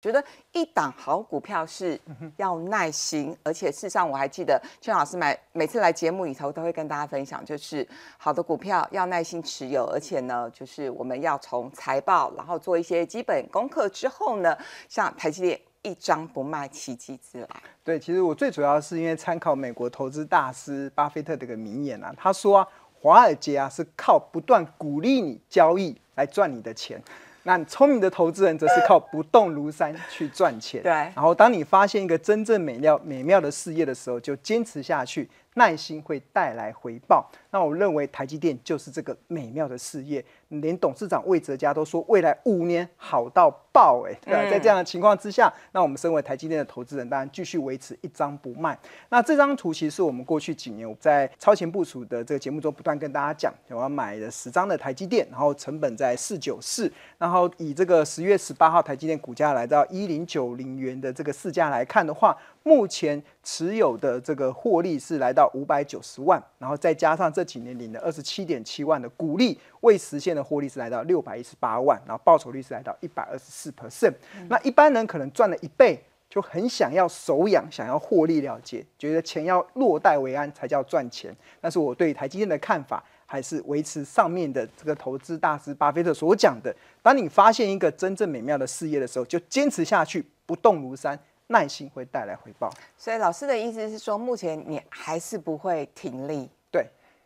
觉得一档好股票是要耐心，而且事实上我还记得邱老师买每次来节目里头都会跟大家分享，就是好的股票要耐心持有，而且呢，就是我们要从财报，然后做一些基本功课之后呢，像台积电一张不卖奇迹之来。对，其实我最主要是因为参考美国投资大师巴菲特的个名言啊，他说华尔街啊是靠不断鼓励你交易来赚你的钱。那聪明的投资人则是靠不动如山去赚钱。对，然后当你发现一个真正美妙美妙的事业的时候，就坚持下去。耐心会带来回报。那我认为台积电就是这个美妙的事业。连董事长魏哲家都说，未来五年好到爆哎！在这样的情况之下，那我们身为台积电的投资人，当然继续维持一张不卖。那这张图其实我们过去几年我在超前部署的这个节目中，不断跟大家讲，我要买了十张的台积电，然后成本在四九四，然后以这个十月十八号台积电股价来到一零九零元的这个市价来看的话。目前持有的这个获利是来到五百九十万，然后再加上这几年领的二十七点七万的股利，未实现的获利是来到六百一十八万，然后报酬率是来到一百二十四 percent。那一般人可能赚了一倍，就很想要手痒，想要获利了结，觉得钱要落袋为安才叫赚钱。但是我对台积电的看法还是维持上面的这个投资大师巴菲特所讲的：当你发现一个真正美妙的事业的时候，就坚持下去，不动如山。耐心会带来回报，所以老师的意思是说，目前你还是不会停利。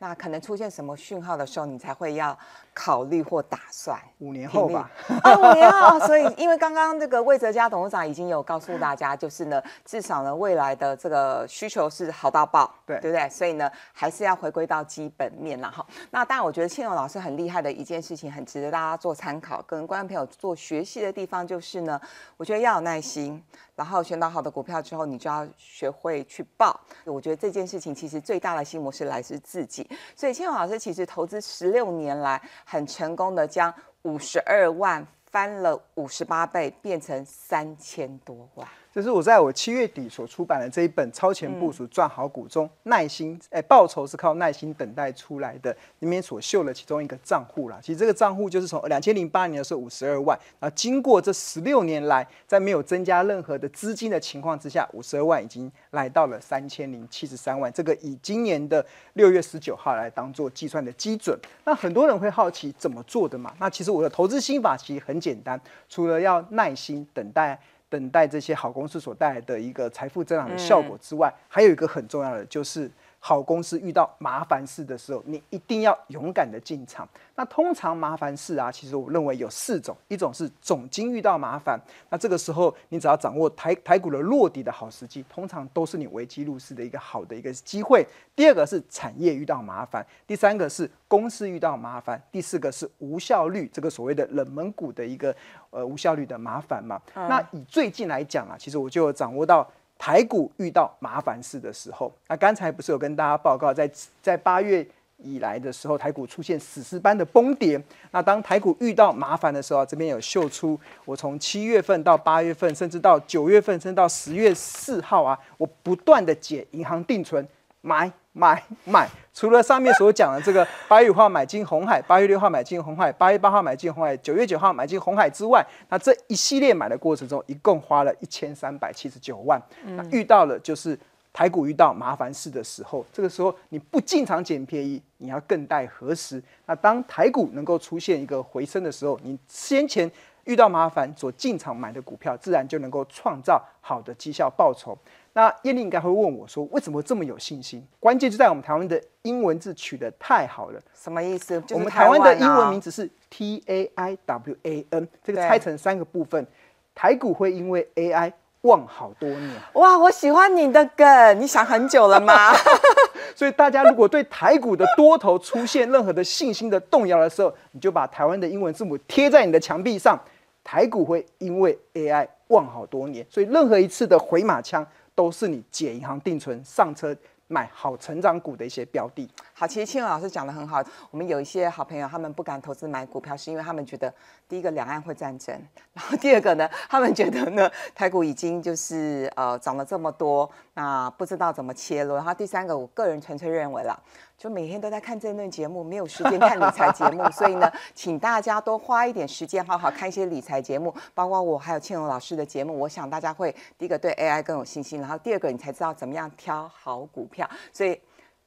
那可能出现什么讯号的时候，你才会要考虑或打算五年后吧？啊，五年后，所以因为刚刚那个魏哲佳董事长已经有告诉大家，就是呢，至少呢未来的这个需求是好到爆，对对不对？所以呢，还是要回归到基本面了哈。那当然，我觉得庆荣老师很厉害的一件事情，很值得大家做参考，跟观众朋友做学习的地方就是呢，我觉得要有耐心，然后选到好的股票之后，你就要学会去报。我觉得这件事情其实最大的新模式来自自己。所以，千永老师其实投资十六年来，很成功的将五十二万翻了五十八倍，变成三千多万。就是我在我七月底所出版的这一本《超前部署赚好股》中，耐心，哎，报酬是靠耐心等待出来的。里面所秀的其中一个账户啦，其实这个账户就是从两千零八年的时候五十二万，然后经过这十六年来，在没有增加任何的资金的情况之下，五十二万已经来到了三千零七十三万。这个以今年的六月十九号来当做计算的基准。那很多人会好奇怎么做的嘛？那其实我的投资心法其实很简单，除了要耐心等待。等待这些好公司所带来的一个财富增长的效果之外，还有一个很重要的就是。好公司遇到麻烦事的时候，你一定要勇敢的进场。那通常麻烦事啊，其实我认为有四种：一种是总经遇到麻烦，那这个时候你只要掌握台台股的落地的好时机，通常都是你维基入市的一个好的一个机会。第二个是产业遇到麻烦，第三个是公司遇到麻烦，第四个是无效率，这个所谓的冷门股的一个呃无效率的麻烦嘛。那以最近来讲啊，其实我就掌握到。台股遇到麻烦事的时候，那刚才不是有跟大家报告，在在八月以来的时候，台股出现史诗般的崩跌。那当台股遇到麻烦的时候，这边有秀出，我从七月份到八月份，甚至到九月份，甚至到十月四号啊，我不断的解银行定存买。买买，除了上面所讲的这个八月五号买进红海，八月六号买进红海，八月八号买进红海，九月九号买进红海之外，那这一系列买的过程中，一共花了一千三百七十九万。那遇到了就是台股遇到麻烦事的时候，这个时候你不进场捡便宜，你要更待何时？那当台股能够出现一个回升的时候，你先前遇到麻烦所进场买的股票，自然就能够创造好的绩效报酬。那艳丽应该会问我说：“为什么这么有信心？关键就在我们台湾的英文字取得太好了。”什么意思？我们台湾的英文名字是 T A I W A N，这个拆成三个部分，台股会因为 A I 忘好多年。哇，我喜欢你的梗，你想很久了吗？所以大家如果对台股的多头出现任何的信心的动摇的时候，你就把台湾的英文字母贴在你的墙壁上，台股会因为 A I 忘好多年。所以任何一次的回马枪。都是你解银行定存上车买好成长股的一些标的。好，其实庆文老师讲的很好。我们有一些好朋友，他们不敢投资买股票，是因为他们觉得，第一个两岸会战争，然后第二个呢，他们觉得呢，台股已经就是呃涨了这么多。啊，不知道怎么切入。然后第三个，我个人纯粹认为啦，就每天都在看争论节目，没有时间看理财节目，所以呢，请大家多花一点时间，好好看一些理财节目，包括我还有庆荣老师的节目。我想大家会第一个对 AI 更有信心，然后第二个你才知道怎么样挑好股票，所以。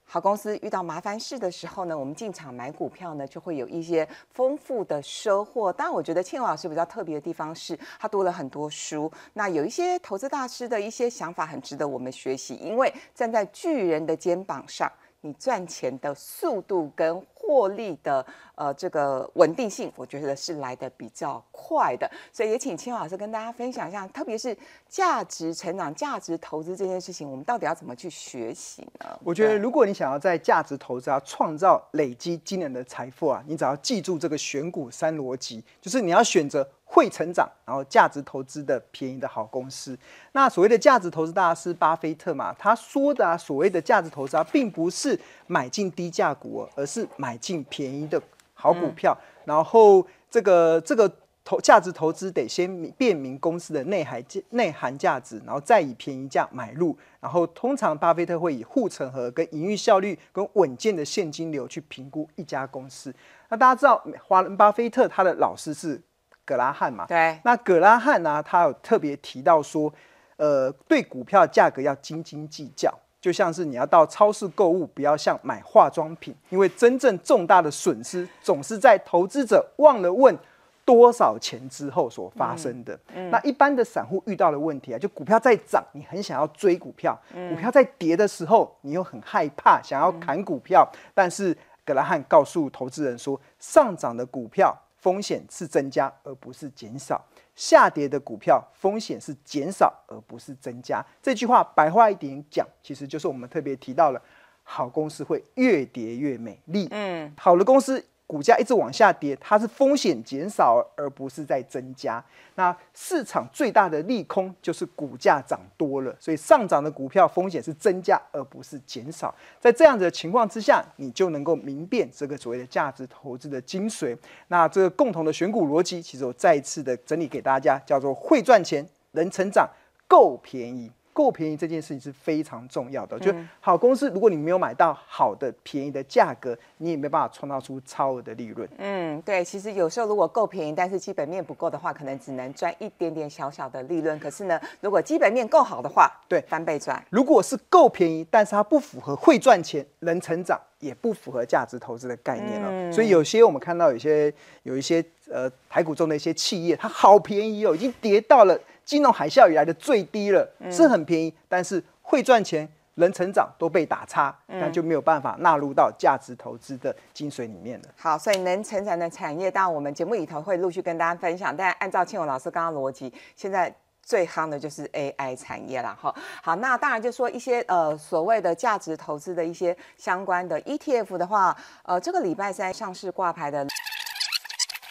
好公司遇到麻烦事的时候呢，我们进场买股票呢，就会有一些丰富的收获。但我觉得倩老师比较特别的地方是，她读了很多书。那有一些投资大师的一些想法，很值得我们学习，因为站在巨人的肩膀上。你赚钱的速度跟获利的呃这个稳定性，我觉得是来的比较快的。所以也请青老师跟大家分享一下，特别是价值成长、价值投资这件事情，我们到底要怎么去学习呢？我觉得，如果你想要在价值投资啊，创造累积惊人的财富啊，你只要记住这个选股三逻辑，就是你要选择。会成长，然后价值投资的便宜的好公司。那所谓的价值投资大师巴菲特嘛，他说的所谓的价值投资啊，并不是买进低价股，而是买进便宜的好股票。然后这个这个投价值投资得先辨明公司的内涵内涵价值，然后再以便宜价买入。然后通常巴菲特会以护城河、跟营运效率、跟稳健的现金流去评估一家公司。那大家知道，华伦巴菲特他的老师是。葛拉汉嘛，对，那葛拉汉呢，他有特别提到说，呃，对股票价格要斤斤计较，就像是你要到超市购物，不要像买化妆品，因为真正重大的损失总是在投资者忘了问多少钱之后所发生的。那一般的散户遇到的问题啊，就股票在涨，你很想要追股票；股票在跌的时候，你又很害怕想要砍股票。但是葛拉汉告诉投资人说，上涨的股票。风险是增加而不是减少，下跌的股票风险是减少而不是增加。这句话白话一点讲，其实就是我们特别提到了好公司会越跌越美丽。嗯，好的公司。股价一直往下跌，它是风险减少而不是在增加。那市场最大的利空就是股价涨多了，所以上涨的股票风险是增加而不是减少。在这样子的情况之下，你就能够明辨这个所谓的价值投资的精髓。那这个共同的选股逻辑，其实我再一次的整理给大家，叫做会赚钱、能成长、够便宜。够便宜这件事情是非常重要的。就好公司，如果你没有买到好的便宜的价格，你也没办法创造出超额的利润。嗯，对。其实有时候如果够便宜，但是基本面不够的话，可能只能赚一点点小小的利润。可是呢，如果基本面够好的话，对，翻倍赚。如果是够便宜，但是它不符合会赚钱、能成长，也不符合价值投资的概念了。所以有些我们看到有些有一些呃，排骨中的一些企业，它好便宜哦，已经跌到了。金融海啸以来的最低了，是很便宜，但是会赚钱、能成长都被打叉，那就没有办法纳入到价值投资的精髓里面了。好，所以能成长的产业，当然我们节目里头会陆续跟大家分享。但按照庆勇老师刚刚逻辑，现在最夯的就是 AI 产业了。哈，好，那当然就说一些呃所谓的价值投资的一些相关的 ETF 的话，呃，这个礼拜三上市挂牌的。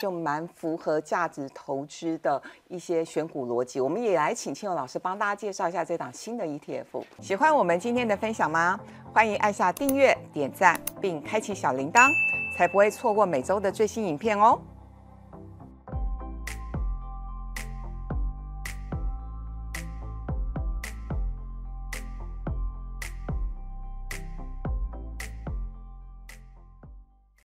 就蛮符合价值投资的一些选股逻辑。我们也来请清友老师帮大家介绍一下这档新的 ETF。喜欢我们今天的分享吗？欢迎按下订阅、点赞，并开启小铃铛，才不会错过每周的最新影片哦。